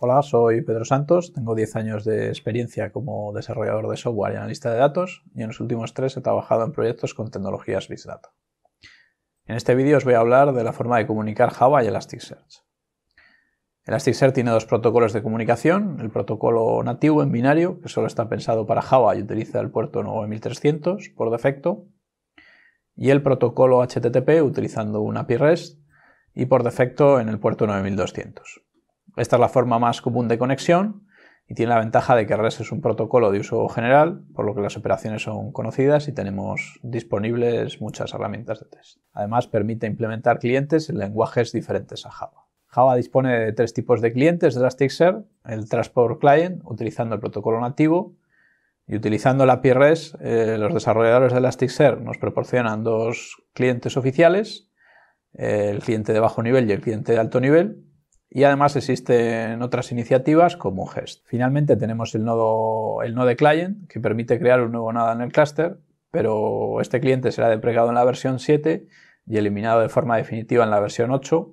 Hola, soy Pedro Santos, tengo 10 años de experiencia como desarrollador de software y analista de datos y en los últimos tres he trabajado en proyectos con tecnologías Big Data. En este vídeo os voy a hablar de la forma de comunicar Java y Elasticsearch. Elasticsearch tiene dos protocolos de comunicación, el protocolo nativo en binario, que solo está pensado para Java y utiliza el puerto 9300 por defecto, y el protocolo HTTP utilizando un API REST y por defecto en el puerto 9200. Esta es la forma más común de conexión y tiene la ventaja de que REST es un protocolo de uso general, por lo que las operaciones son conocidas y tenemos disponibles muchas herramientas de test. Además, permite implementar clientes en lenguajes diferentes a Java. Java dispone de tres tipos de clientes de Elasticsearch, el Transport Client, utilizando el protocolo nativo, y utilizando la API REST, eh, los desarrolladores de Elasticsearch nos proporcionan dos clientes oficiales, eh, el cliente de bajo nivel y el cliente de alto nivel, y además existen otras iniciativas como GEST. Finalmente tenemos el nodo, el de client que permite crear un nuevo nada en el cluster pero este cliente será deprecado en la versión 7 y eliminado de forma definitiva en la versión 8,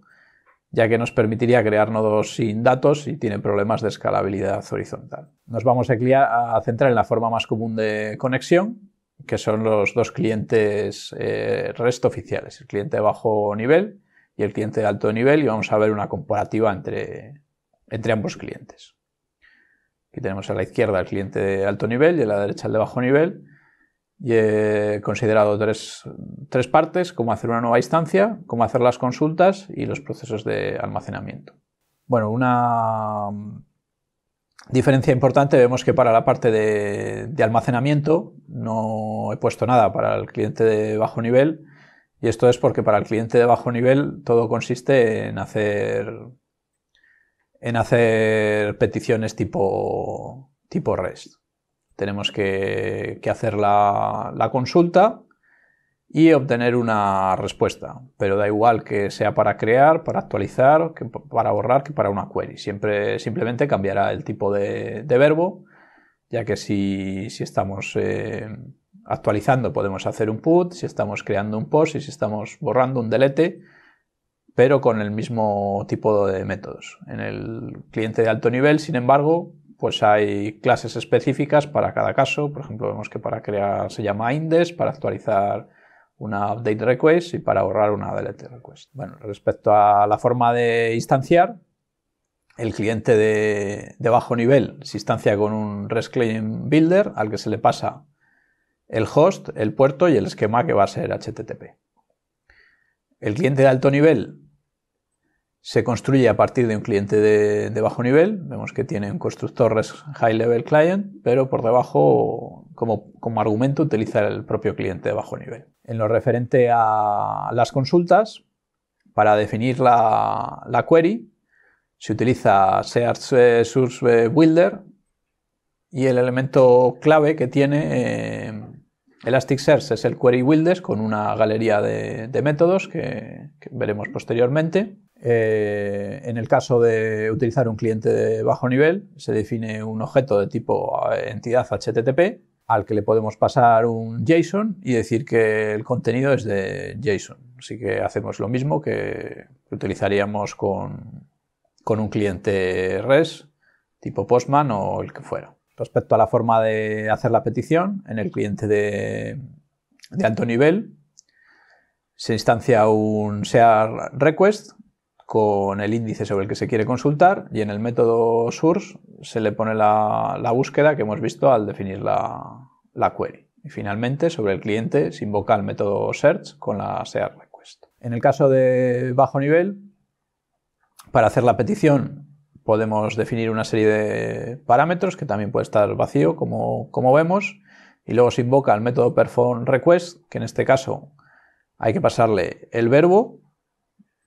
ya que nos permitiría crear nodos sin datos y tiene problemas de escalabilidad horizontal. Nos vamos a, centrar en la forma más común de conexión, que son los dos clientes eh, REST oficiales, el cliente de bajo nivel y el cliente de alto nivel y vamos a ver una comparativa entre, ambos clientes. Aquí tenemos a la izquierda el cliente de alto nivel y a la derecha el de bajo nivel. Y he considerado tres, partes, cómo hacer una nueva instancia, cómo hacer las consultas y los procesos de almacenamiento. Bueno, una mm, diferencia importante vemos que para la parte de almacenamiento no he puesto nada para el cliente de bajo nivel, y esto es porque para el cliente de bajo nivel todo consiste en hacer, en hacer peticiones tipo, tipo REST. Tenemos que, hacer la, consulta y obtener una respuesta. Pero da igual que sea para crear, para actualizar, para borrar, que para una query. Siempre simplemente cambiará el tipo de, verbo, ya que si, estamos actualizando podemos hacer un put, si estamos creando un post y si estamos borrando un delete, pero con el mismo tipo de métodos. En el cliente de alto nivel, sin embargo, pues hay clases específicas para cada caso. Por ejemplo, vemos que para crear se llama index, para actualizar una update request y para borrar una delete request. Bueno, respecto a la forma de instanciar, el cliente de, bajo nivel se instancia con un rest builder al que se le pasa el host, el puerto y el esquema que va a ser HTTP. El cliente de alto nivel se construye a partir de un cliente de, bajo nivel. Vemos que tiene un constructor High Level Client, pero por debajo, como, argumento, utiliza el propio cliente de bajo nivel. En lo referente a las consultas, para definir la, query, se utiliza Search eh, Source eh, Builder y el elemento clave que tiene eh, Elasticsearch es el query wildes con una galería de, métodos que, veremos posteriormente. Eh, en el caso de utilizar un cliente de bajo nivel, se define un objeto de tipo eh, entidad HTTP al que le podemos pasar un JSON y decir que el contenido es de JSON. Así que hacemos lo mismo que utilizaríamos con, con un cliente REST tipo Postman o el que fuera respecto a la forma de hacer la petición en el cliente de, alto nivel. Se instancia un SEAR request con el índice sobre el que se quiere consultar y en el método source se le pone la, búsqueda que hemos visto al definir la, la, query. Y finalmente, sobre el cliente se invoca el método search con la SEAR request. En el caso de bajo nivel, para hacer la petición podemos definir una serie de parámetros que también puede estar vacío, como, como vemos, y luego se invoca el método perform request, que en este caso hay que pasarle el verbo,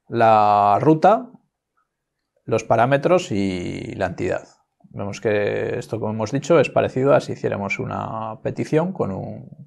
la ruta, los parámetros y la entidad. Vemos que esto, como hemos dicho, es parecido a si hiciéramos una petición con un,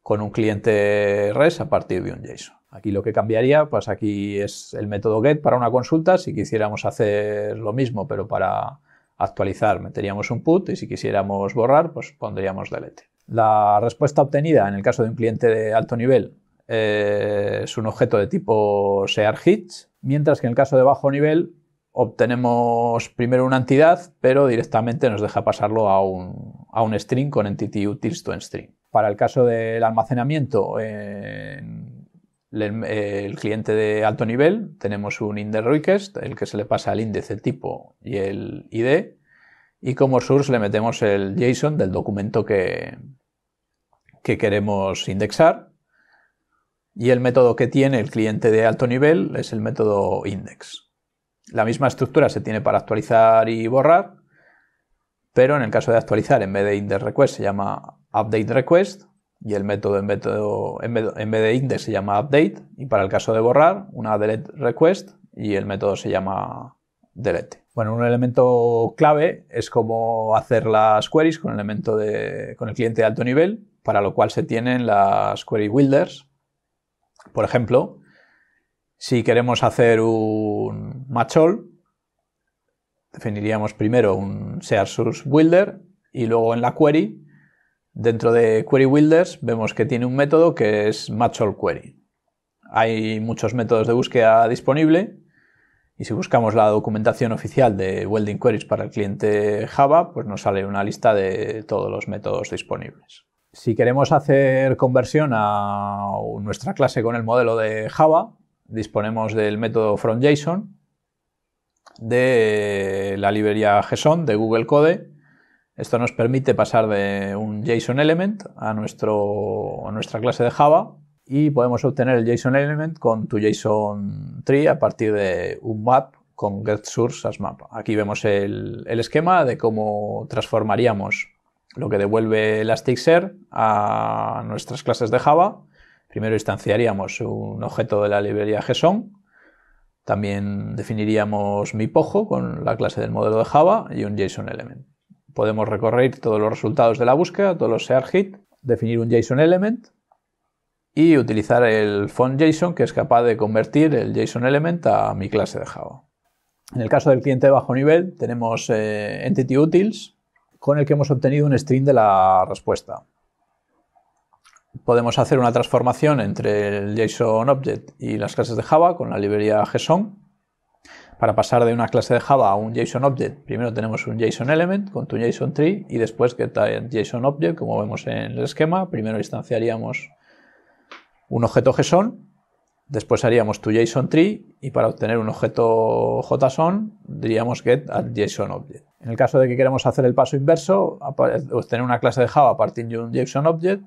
con un cliente REST a partir de un JSON. Aquí lo que cambiaría, pues aquí es el método get para una consulta, si quisiéramos hacer lo mismo pero para actualizar meteríamos un put y si quisiéramos borrar pues pondríamos delete. La respuesta obtenida en el caso de un cliente de alto nivel eh, es un objeto de tipo searHits mientras que en el caso de bajo nivel obtenemos primero una entidad pero directamente nos deja pasarlo a un, a un string con entity string. Para el caso del almacenamiento en el, cliente de alto nivel, tenemos un index request, el que se le pasa el índice, el tipo y el ID, y como source le metemos el JSON del documento que, que queremos indexar, y el método que tiene el cliente de alto nivel es el método index. La misma estructura se tiene para actualizar y borrar, pero en el caso de actualizar, en vez de index request se llama update request y el método en, método en, vez, de index se llama update y para el caso de borrar una delete request y el método se llama delete. Bueno, un elemento clave es cómo hacer las queries con, el elemento con el cliente de alto nivel, para lo cual se tienen las query builders. Por ejemplo, si queremos hacer un match all, definiríamos primero un search builder y luego en la query Dentro de Query vemos que tiene un método que es MatchAllQuery. Hay muchos métodos de búsqueda disponible y si buscamos la documentación oficial de Welding Queries para el cliente Java, pues nos sale una lista de todos los métodos disponibles. Si queremos hacer conversión a nuestra clase con el modelo de Java, disponemos del método FromJSON, de la librería Gson de Google Code esto nos permite pasar de un JSON element a, nuestro, nuestra clase de Java y podemos obtener el JSON element con tu JSON tree a partir de un map con getSource as map. Aquí vemos el, esquema de cómo transformaríamos lo que devuelve Elasticsearch a nuestras clases de Java. Primero instanciaríamos un objeto de la librería JSON, también definiríamos mi pojo con la clase del modelo de Java y un JSON element. Podemos recorrer todos los resultados de la búsqueda, todos los search hit, definir un JSON element y utilizar el font JSON que es capaz de convertir el JSON element a mi clase de Java. En el caso del cliente de bajo nivel tenemos eh, entity utils con el que hemos obtenido un string de la respuesta. Podemos hacer una transformación entre el JSON object y las clases de Java con la librería JSON para pasar de una clase de Java a un JSON Object, primero tenemos un JSON Element con tu JSON Tree y después que JSON Object, como vemos en el esquema, primero instanciaríamos un objeto JSON, después haríamos tu JSON Tree y para obtener un objeto JSON diríamos get JSON Object. En el caso de que queremos hacer el paso inverso, obtener una clase de Java partir de un JSON Object,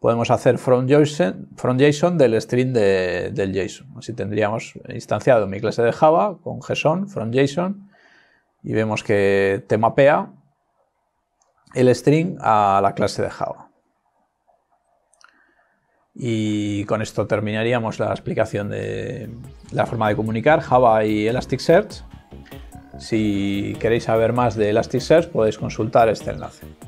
podemos hacer from JSON, del string del JSON. Así tendríamos instanciado mi clase de Java con JSON, from JSON, y vemos que te mapea el string a la clase de Java. Y con esto terminaríamos la explicación de la forma de comunicar Java y Elasticsearch. Si queréis saber más de Elasticsearch podéis consultar este enlace.